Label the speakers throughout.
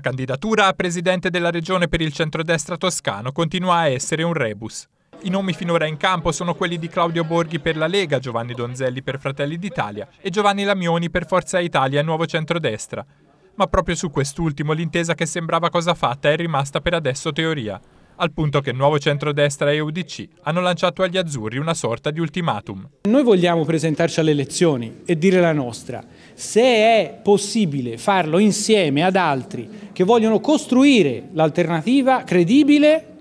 Speaker 1: La candidatura a presidente della regione per il centrodestra toscano continua a essere un rebus. I nomi finora in campo sono quelli di Claudio Borghi per la Lega, Giovanni Donzelli per Fratelli d'Italia e Giovanni Lamioni per Forza Italia e Nuovo Centrodestra. Ma proprio su quest'ultimo l'intesa che sembrava cosa fatta è rimasta per adesso teoria al punto che il nuovo centrodestra e UDC hanno lanciato agli azzurri una sorta di ultimatum.
Speaker 2: Noi vogliamo presentarci alle elezioni e dire la nostra. Se è possibile farlo insieme ad altri che vogliono costruire
Speaker 1: l'alternativa credibile,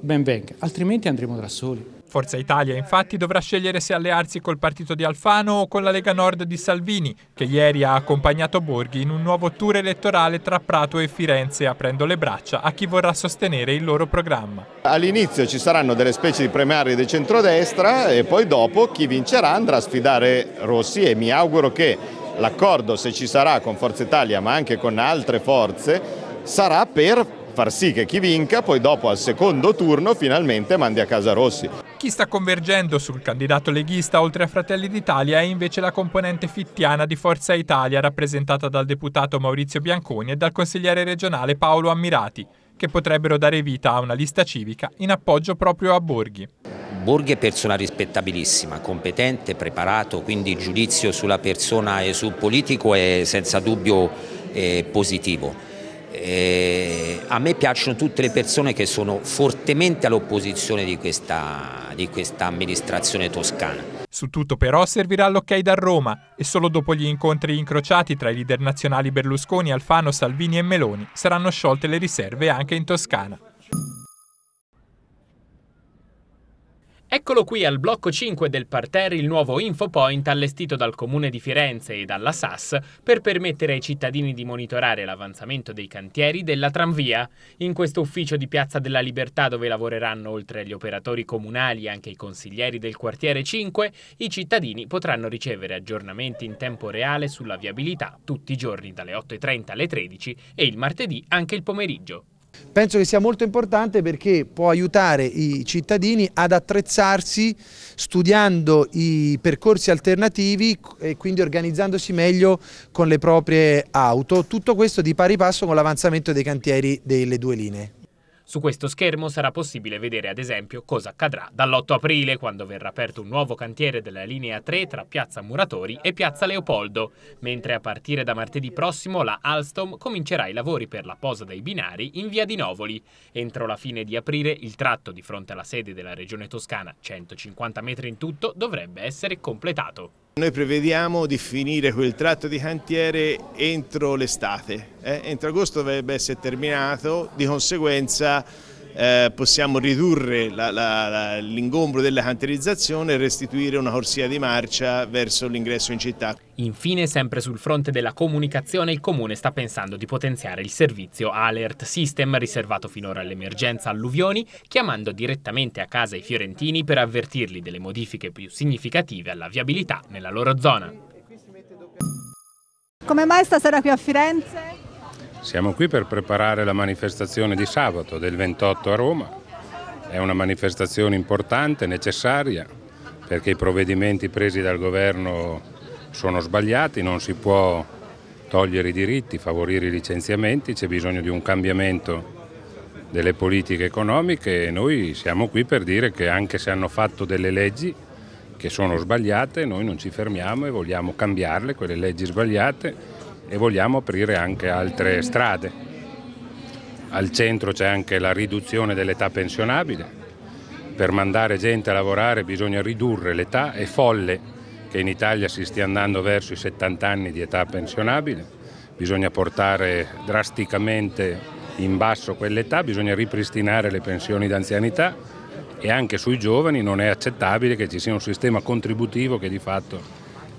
Speaker 2: ben venga, altrimenti andremo da soli. Forza
Speaker 1: Italia infatti dovrà scegliere se allearsi col partito di Alfano o con la Lega Nord di Salvini, che ieri ha accompagnato Borghi in un nuovo tour elettorale tra Prato e Firenze, aprendo le braccia a chi vorrà sostenere il loro programma.
Speaker 2: All'inizio ci saranno delle specie di premiari di centrodestra e poi dopo chi vincerà andrà a sfidare Rossi e mi auguro che l'accordo, se ci sarà con Forza Italia ma anche con altre forze, sarà per far sì che chi vinca poi dopo al secondo turno finalmente mandi a casa Rossi
Speaker 1: chi sta convergendo sul candidato leghista oltre a Fratelli d'Italia è invece la componente fittiana di Forza Italia rappresentata dal deputato Maurizio Bianconi e dal consigliere regionale Paolo Ammirati, che potrebbero dare vita a una lista civica in appoggio proprio a Borghi. Borghi è
Speaker 2: persona rispettabilissima, competente, preparato, quindi il giudizio sulla persona e sul politico è senza dubbio è eh, positivo eh, a me piacciono tutte le persone che sono fortemente all'opposizione di questa, di questa amministrazione toscana.
Speaker 1: Su tutto però servirà l'ok da Roma e solo dopo gli incontri incrociati tra i leader nazionali Berlusconi, Alfano, Salvini e Meloni saranno sciolte le riserve anche in Toscana.
Speaker 2: Eccolo qui al blocco 5 del parterre il nuovo infopoint allestito dal Comune di Firenze e dalla SAS per permettere ai cittadini di monitorare l'avanzamento dei cantieri della tramvia. In questo ufficio di Piazza della Libertà dove lavoreranno oltre agli operatori comunali anche i consiglieri del quartiere 5, i cittadini potranno ricevere aggiornamenti in tempo reale sulla viabilità tutti i giorni dalle 8.30 alle 13 e il martedì anche il pomeriggio.
Speaker 1: Penso che sia molto importante perché può aiutare i cittadini ad attrezzarsi studiando i percorsi alternativi e quindi organizzandosi meglio con le proprie auto. Tutto questo di pari passo con l'avanzamento dei cantieri delle due linee.
Speaker 2: Su questo schermo sarà possibile vedere ad esempio cosa accadrà dall'8 aprile quando verrà aperto un nuovo cantiere della linea 3 tra Piazza Muratori e Piazza Leopoldo, mentre a partire da martedì prossimo la Alstom comincerà i lavori per la posa dei binari in via di Novoli. Entro la fine di aprile il tratto di fronte alla sede della Regione Toscana, 150 metri in tutto, dovrebbe essere completato. Noi prevediamo di finire quel tratto di cantiere entro l'estate, eh? entro agosto dovrebbe essere terminato, di conseguenza eh, possiamo ridurre l'ingombro della canterizzazione e restituire una corsia di marcia verso l'ingresso in città. Infine, sempre sul fronte della comunicazione, il Comune sta pensando di potenziare il servizio Alert System riservato finora all'emergenza alluvioni, chiamando direttamente a casa i fiorentini per avvertirli delle modifiche più significative alla viabilità nella loro zona. Come mai stasera qui a Firenze?
Speaker 3: Siamo qui per preparare la manifestazione di sabato del 28 a Roma. È una manifestazione importante, necessaria, perché i provvedimenti presi dal governo sono sbagliati, non si può togliere i diritti, favorire i licenziamenti, c'è bisogno di un cambiamento delle politiche economiche e noi siamo qui per dire che anche se hanno fatto delle leggi che sono sbagliate, noi non ci fermiamo e vogliamo cambiarle, quelle leggi sbagliate e vogliamo aprire anche altre strade. Al centro c'è anche la riduzione dell'età pensionabile. Per mandare gente a lavorare bisogna ridurre l'età. È folle che in Italia si stia andando verso i 70 anni di età pensionabile. Bisogna portare drasticamente in basso quell'età, bisogna ripristinare le pensioni d'anzianità e anche sui giovani non è accettabile che ci sia un sistema contributivo che di fatto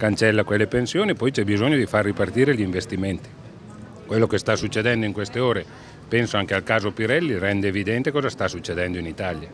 Speaker 3: cancella quelle pensioni, poi c'è bisogno di far ripartire gli investimenti. Quello che sta succedendo in queste ore, penso anche al caso Pirelli, rende evidente cosa sta succedendo in Italia.